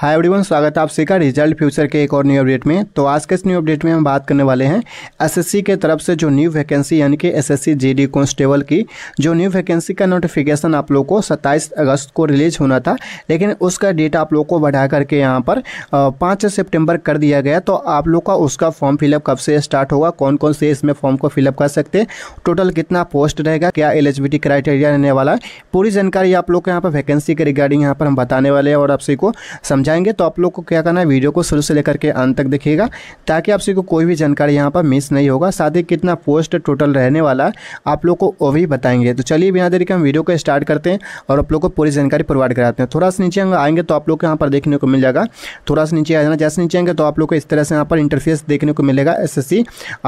hi everyone स्वागत है आप सी का रिजल्ट फ्यूचर के एक और न्यू अपडेट में तो आज के इस न्यू अपडेट में हम बात करने वाले हैं एसएससी के तरफ से जो न्यू वैकेंसी यानी कि एसएससी जीडी कांस्टेबल की जो न्यू वैकेंसी का नोटिफिकेशन आप लोगों को 27 अगस्त को रिलीज होना था लेकिन उसका डेट आप लोग को बढ़ा करके यहाँ पर पाँच सेप्टेम्बर कर दिया गया तो आप लोग का उसका फॉर्म फिलअप कब से स्टार्ट होगा कौन कौन से इसमें फॉर्म को फिलअप कर सकते टोटल कितना पोस्ट रहेगा क्या एलिजिबिलिटी क्राइटेरिया रहने वाला पूरी जानकारी आप लोग को यहाँ पर वैकेंसी के रिगार्डिंग यहाँ पर हम बताने वाले हैं और आप को समझ जाएंगे तो आप लोग को क्या करना है वीडियो को शुरू से लेकर के अंत तक देखिएगा ताकि आप को कोई भी जानकारी यहाँ पर मिस नहीं होगा साथ ही कितना पोस्ट टोटल रहने वाला है आप लोग को वो भी बताएंगे तो चलिए बिना देरी के हम वीडियो को स्टार्ट करते हैं और आप लोग को पूरी जानकारी प्रोवाइड कराते हैं थोड़ा सा नीचे हम आएंगे तो आप लोग को यहाँ पर देखने को मिल जाएगा थोड़ा सा नीचे आ जाना जैसे नीचे आएंगे तो आप लोग को इस तरह से यहाँ पर इंटरफेस देखने को मिलेगा एस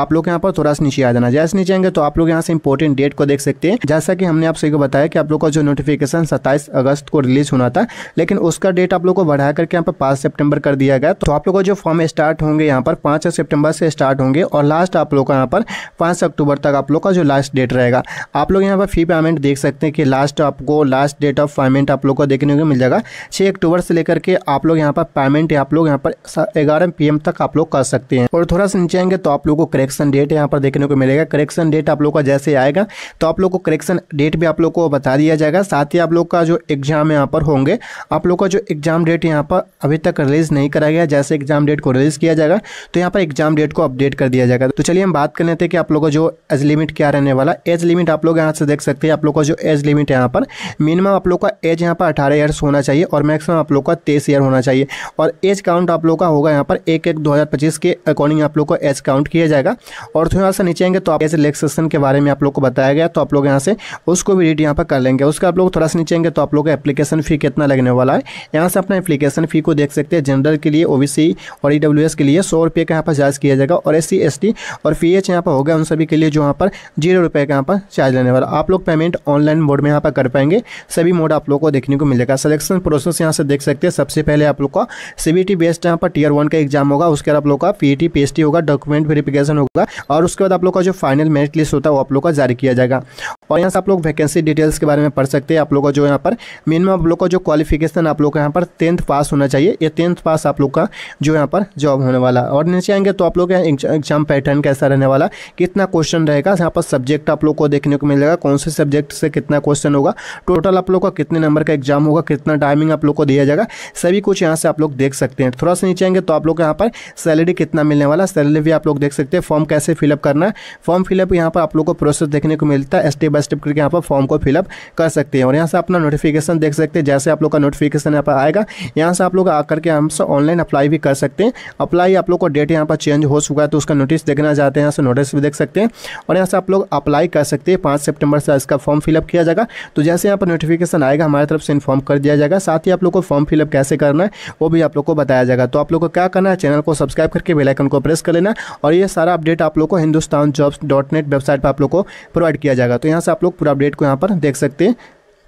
आप लोग यहाँ पर थोड़ा सा नीचे आ जाना जैसे नीचे आएंगे तो आप लोग यहाँ से इंपॉर्टेंट डेट को देख सकते हैं जैसा कि हमने आप सभी को बताया कि आप लोग का जो नोटिफिकेशन सत्ताईस अगस्त को रिलीज होना था लेकिन उसका डेट आप लोग को बढ़ा करके यहाँ पर पाँच सेप्टेम्बर कर दिया गया तो आप लोग का जो फॉर्म स्टार्ट होंगे यहाँ पर पाँच सेप्टेम्बर से स्टार्ट होंगे और लास्ट आप लोग का यहाँ पर पाँच अक्टूबर तक आप लोग का जो लास्ट डेट रहेगा आप लोग यहाँ पर फी पेमेंट देख सकते हैं कि लास्ट आपको लास्ट डेट ऑफ पेमेंट आप लोग को देखने को मिल जाएगा छः अक्टूबर से लेकर के आप लोग यहाँ पर पेमेंट आप लोग यहाँ पर ग्यारह पी तक आप लोग कर सकते हैं और थोड़ा सा नीचे आएंगे तो आप लोग को करेक्शन डेट यहाँ पर देखने को मिलेगा करेक्शन डेट आप लोग का जैसे आएगा तो आप लोग को करेक्शन डेट भी आप लोग को बता दिया जाएगा साथ ही आप लोग का जो एग्जाम यहाँ पर होंगे आप लोग का जो एग्जाम डेट यहाँ पर अभी तक रिलीज़ नहीं कराया गया जैसे एग्जाम डेट को रिलीज़ किया जाएगा तो यहाँ पर एग्जाम डेट को अपडेट कर दिया जाएगा तो चलिए हम बात कर लेते हैं कि आप लोगों को जो एज लिमिट क्या रहने वाला एज लिमिट आप लोग यहाँ से देख सकते हैं आप लोग का जो एज लिमिट है यहाँ पर मिनिमम आप लोग का एज यहाँ पर अठारह ईयर्स होना चाहिए और मैक्सिमम आप लोग का तेईस ईयर होना चाहिए और एज काउंट आप लोग का होगा यहाँ पर एक एक दो के अकॉर्डिंग आप लोग को एज काउंट किया जाएगा और थोड़ा सा नीचे आएंगे तो आप एज रिलेक्सेशन के बारे में आप लोग को बताया गया तो आप लोग यहाँ से उसको भी रीड यहाँ पर कर लेंगे उसका आप लोग थोड़ा सा नीचे आएंगे तो आप लोग का एप्लीकेशन फ़ी कितना लगने वाला है यहाँ से अपना एप्लीकेशन फ़ी e को देख सकते हैं जनरल के लिए ओबीसी और ईडब्ल्यू e के लिए सौ रुपये का यहाँ पर चार्ज किया जाएगा और एस सी और पी एच यहाँ पर होगा उन सभी के लिए जो यहाँ पर जीरो रुपये का यहाँ पर चार्ज लेने वाला आप लोग पेमेंट ऑनलाइन मोड में यहाँ पर कर पाएंगे सभी मोड आप लोग को देखने को मिलेगा सिलेक्शन प्रोसेस यहाँ से देख सकते हैं सबसे पहले आप लोग का सीबीटी बेस्ड यहाँ पर टीयर वन का एग्जाम होगा उसके बाद आप लोग का पीटी पीएसटी e होगा डॉक्यूमेंट वेरिफिकेशन होगा और उसके बाद आप लोग का जो फाइनल मेरिट लिस्ट होता है वो आप लोग का जारी किया जाएगा और यहाँ से आप लोग वैकेंसी डिटेल्स के बारे में पढ़ सकते हैं आप लोग का जो यहाँ पर मिनिमम आप लोग का जो क्वालिफिकेशन आप लोग का यहाँ पर टेंथ पास होना चाहिए या टेंथ पास आप लोग का जो यहाँ पर जॉब होने वाला और नीचे आएंगे तो आप लोग एग्जाम पैटर्न कैसा रहने वाला कितना क्वेश्चन रहेगा यहाँ पर सब्जेक्ट आप लोग को देखने को मिलेगा कौन से सब्जेक्ट से कितना क्वेश्चन होगा टोटल आप लोग का कितने नंबर का एग्जाम होगा कितना टाइमिंग आप लोग को दिया जाएगा सभी कुछ यहाँ से आप लोग देख सकते हैं थोड़ा सा नीचे आएंगे तो आप लोग यहाँ पर सैलरी कितना मिलने वाला सैलरी भी आप लोग देख सकते हैं फॉर्म कैसे फिलअप करना है फॉर्म फिलअप यहाँ पर आप लोग को प्रोसेस देखने को मिलता है स्टेप बाय स्टेप करके यहाँ पर फॉर्म को फिलअप कर सकते हैं और यहाँ से अपना नोटिफिकेशन देख सकते हैं जैसे आप लोग का नोटिफिकेशन यहाँ पर आएगा यहाँ से आप लोग आकर के हमसे ऑनलाइन अप्लाई भी कर सकते हैं अप्लाई आप लोग का डेट यहाँ पर चेंज हो चुका है तो उसका नोटिस देखना चाहते हैं यहाँ से नोटिस भी देख सकते हैं और यहाँ से आप लोग अप्लाई कर सकते हैं पाँच सेप्टेम्बर से इसका फॉर्म फिलअप किया जाएगा तो जैसे यहाँ पर नोटिफिकेशन आएगा हमारी तरफ से इन्फॉर्म कर दिया जाएगा साथ ही आप लोग को फॉर्म फिलअप कैसे करना है वो भी आप लोग को बताया जाएगा तो आप लोग को क्या करना है चैनल को सब्सक्राइब करके बेलाइकन को प्रेस कर लेना और ये सारा अपडेट आप लोग को Hindustan jobs dot net website पर आप लोग को प्रोवाइड किया जाएगा तो यहाँ से आप लोग पूरा अपडेट को यहाँ पर देख सकते हैं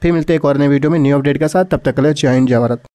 फिर मिलते हैं एक और नए वीडियो में न्यू अपडेट के साथ तब तक के लिए जय हिंद जय भारत